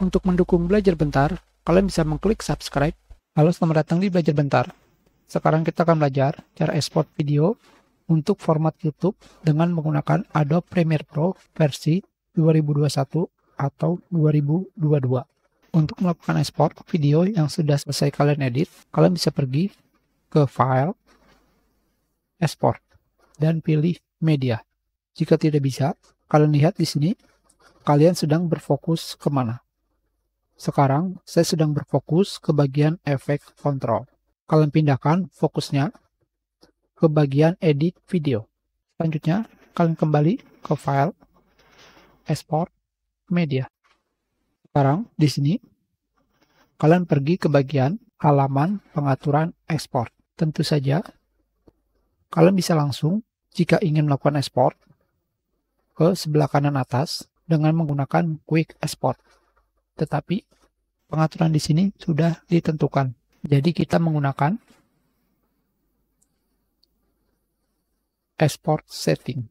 Untuk mendukung belajar bentar, kalian bisa mengklik subscribe. Halo, selamat datang di Belajar Bentar. Sekarang kita akan belajar cara export video untuk format YouTube dengan menggunakan Adobe Premiere Pro versi 2021 atau 2022. Untuk melakukan export video yang sudah selesai kalian edit, kalian bisa pergi ke File, Export, dan pilih Media. Jika tidak bisa, kalian lihat di sini, kalian sedang berfokus kemana. Sekarang saya sedang berfokus ke bagian efek kontrol. Kalian pindahkan fokusnya ke bagian edit video. Selanjutnya, kalian kembali ke file, export, media. Sekarang di sini, kalian pergi ke bagian halaman pengaturan ekspor. Tentu saja, kalian bisa langsung jika ingin melakukan ekspor ke sebelah kanan atas dengan menggunakan quick export tetapi pengaturan di sini sudah ditentukan. Jadi kita menggunakan export setting.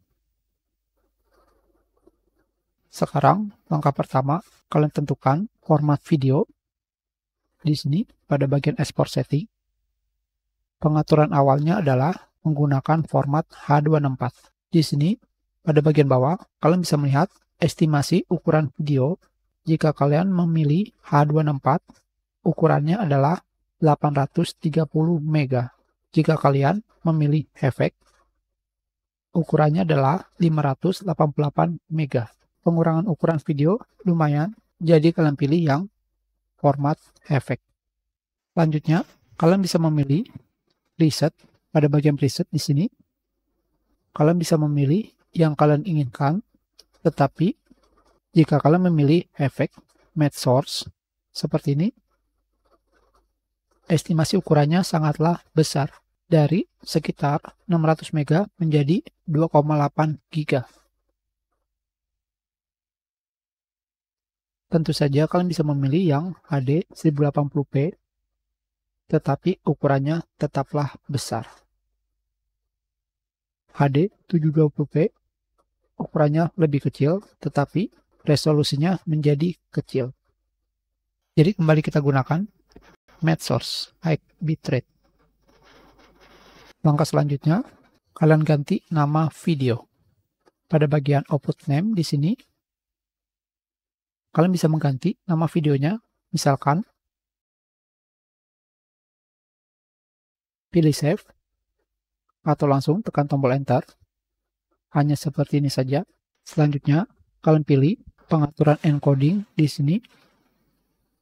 Sekarang langkah pertama kalian tentukan format video di sini pada bagian export setting. Pengaturan awalnya adalah menggunakan format H264. Di sini pada bagian bawah kalian bisa melihat estimasi ukuran video jika kalian memilih H264, ukurannya adalah 830 mega. Jika kalian memilih efek ukurannya adalah 588 mega. Pengurangan ukuran video lumayan, jadi kalian pilih yang format efek. Selanjutnya, kalian bisa memilih preset pada bagian preset di sini. Kalian bisa memilih yang kalian inginkan, tetapi jika kalian memilih efek Match Source seperti ini, estimasi ukurannya sangatlah besar dari sekitar 600 mega menjadi 2,8 GB. Tentu saja kalian bisa memilih yang HD 1080p, tetapi ukurannya tetaplah besar. HD 720p ukurannya lebih kecil, tetapi resolusinya menjadi kecil. Jadi kembali kita gunakan MedSource source, high bitrate. Langkah selanjutnya, kalian ganti nama video. Pada bagian output name di sini, kalian bisa mengganti nama videonya. Misalkan, pilih save, atau langsung tekan tombol enter. Hanya seperti ini saja. Selanjutnya, kalian pilih pengaturan encoding di sini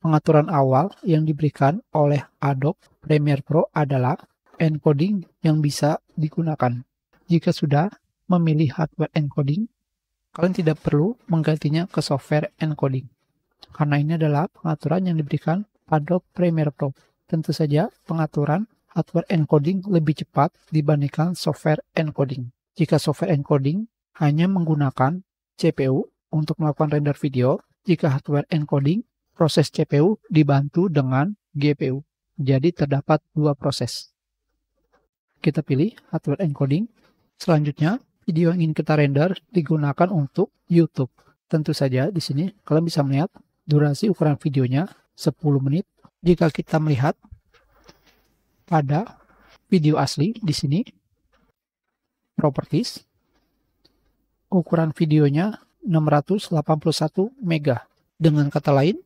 pengaturan awal yang diberikan oleh Adobe Premiere Pro adalah encoding yang bisa digunakan. Jika sudah memilih hardware encoding, kalian tidak perlu menggantinya ke software encoding. Karena ini adalah pengaturan yang diberikan Adobe Premiere Pro. Tentu saja pengaturan hardware encoding lebih cepat dibandingkan software encoding. Jika software encoding hanya menggunakan CPU untuk melakukan render video jika hardware encoding proses CPU dibantu dengan GPU. Jadi terdapat dua proses. Kita pilih hardware encoding. Selanjutnya, video yang ingin kita render digunakan untuk YouTube. Tentu saja di sini kalian bisa melihat durasi ukuran videonya 10 menit. Jika kita melihat pada video asli di sini, properties, ukuran videonya 681 MB. Dengan kata lain,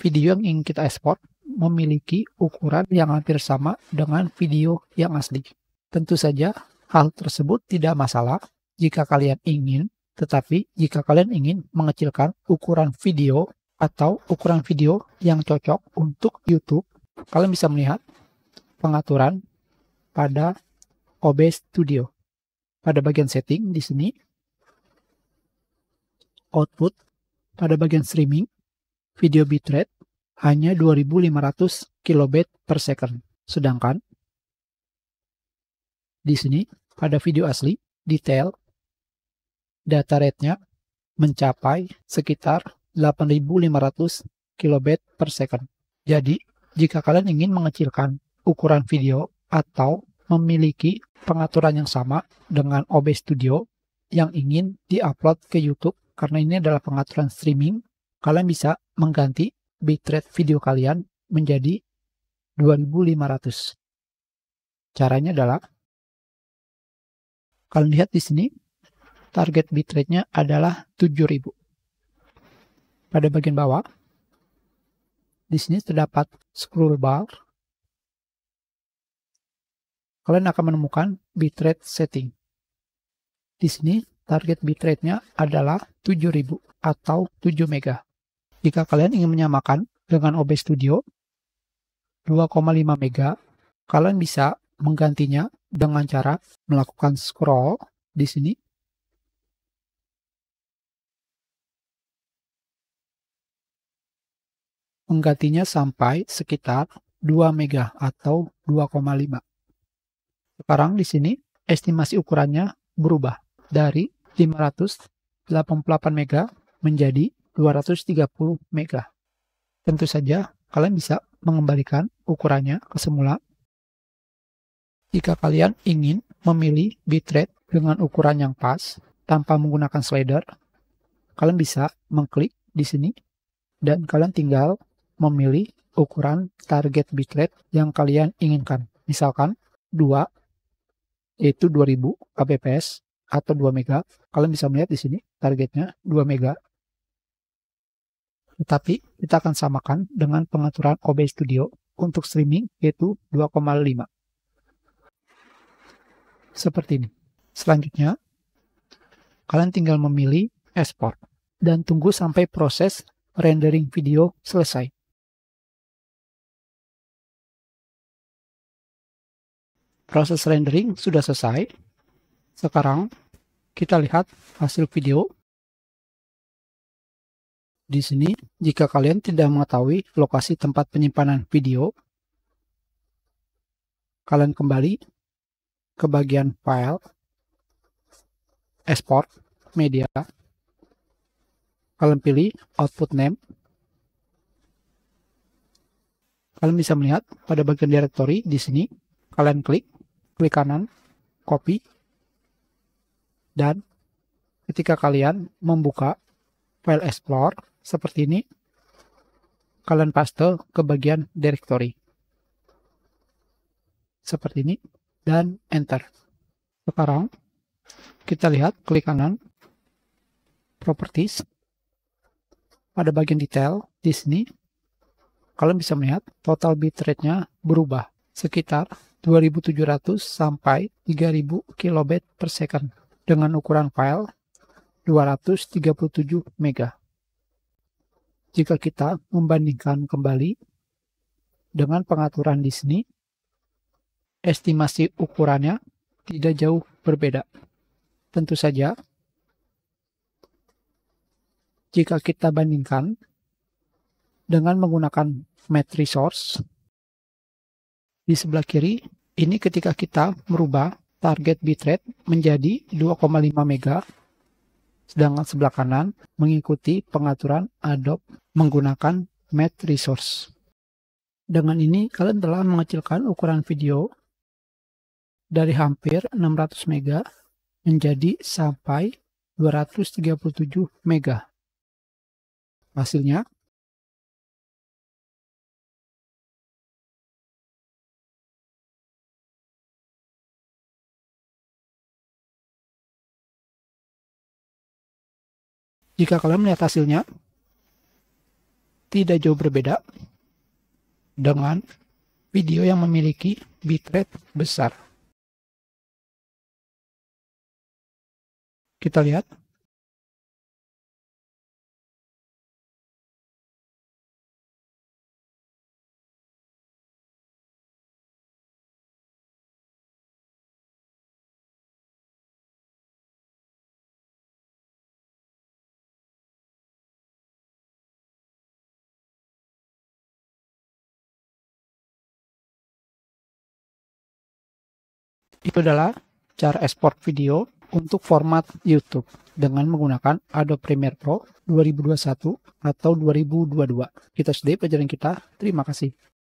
video yang ingin kita ekspor memiliki ukuran yang hampir sama dengan video yang asli. Tentu saja, hal tersebut tidak masalah jika kalian ingin, tetapi jika kalian ingin mengecilkan ukuran video atau ukuran video yang cocok untuk YouTube, kalian bisa melihat pengaturan pada OBS Studio pada bagian setting di sini, output pada bagian streaming, video bitrate hanya 2500 kilobit per second. Sedangkan di sini pada video asli, detail, data rate-nya mencapai sekitar 8500 kilobit per second. Jadi, jika kalian ingin mengecilkan ukuran video atau memiliki pengaturan yang sama dengan OB Studio yang ingin diupload ke YouTube karena ini adalah pengaturan streaming, kalian bisa mengganti bitrate video kalian menjadi 2500. Caranya adalah kalian lihat di sini target bitrate-nya adalah 7000. Pada bagian bawah di sini terdapat scroll bar kalian akan menemukan bitrate setting. Di sini target bitrate-nya adalah 7000 atau 7 mega. Jika kalian ingin menyamakan dengan OBS Studio 2,5 mega, kalian bisa menggantinya dengan cara melakukan scroll di sini. Menggantinya sampai sekitar 2 mega atau 2,5. Sekarang di sini estimasi ukurannya berubah dari 588 MB menjadi 230 MB. Tentu saja kalian bisa mengembalikan ukurannya ke semula. Jika kalian ingin memilih bitrate dengan ukuran yang pas tanpa menggunakan slider, kalian bisa mengklik di sini dan kalian tinggal memilih ukuran target bitrate yang kalian inginkan. Misalkan 2 yaitu 2000 kbps atau 2 mega. Kalian bisa melihat di sini targetnya 2 mega. Tetapi kita akan samakan dengan pengaturan OBS Studio untuk streaming yaitu 2,5. Seperti ini. Selanjutnya, kalian tinggal memilih export dan tunggu sampai proses rendering video selesai. proses rendering sudah selesai. Sekarang kita lihat hasil video. Di sini, jika kalian tidak mengetahui lokasi tempat penyimpanan video, kalian kembali ke bagian file, export, media, kalian pilih output name, kalian bisa melihat pada bagian directory di sini, kalian klik, klik kanan, copy, dan ketika kalian membuka file explore seperti ini, kalian paste ke bagian directory. Seperti ini, dan enter. Sekarang, kita lihat klik kanan, properties, pada bagian detail di sini, kalian bisa melihat total bitrate-nya berubah sekitar 2700 sampai 3000 kilobit per second dengan ukuran file 237 MB. Jika kita membandingkan kembali dengan pengaturan di sini, estimasi ukurannya tidak jauh berbeda. Tentu saja, jika kita bandingkan dengan menggunakan Source, di sebelah kiri ini ketika kita merubah target bitrate menjadi 2,5 mega, sedangkan sebelah kanan mengikuti pengaturan Adobe menggunakan Mat Resource. Dengan ini, kalian telah mengecilkan ukuran video dari hampir 600 mega menjadi sampai 237 mega. Hasilnya, Jika kalian melihat hasilnya, tidak jauh berbeda dengan video yang memiliki bitrate besar. Kita lihat. itu adalah cara ekspor video untuk format YouTube dengan menggunakan Adobe Premiere Pro 2021 atau 2022. Kita sudah pelajaran kita. Terima kasih.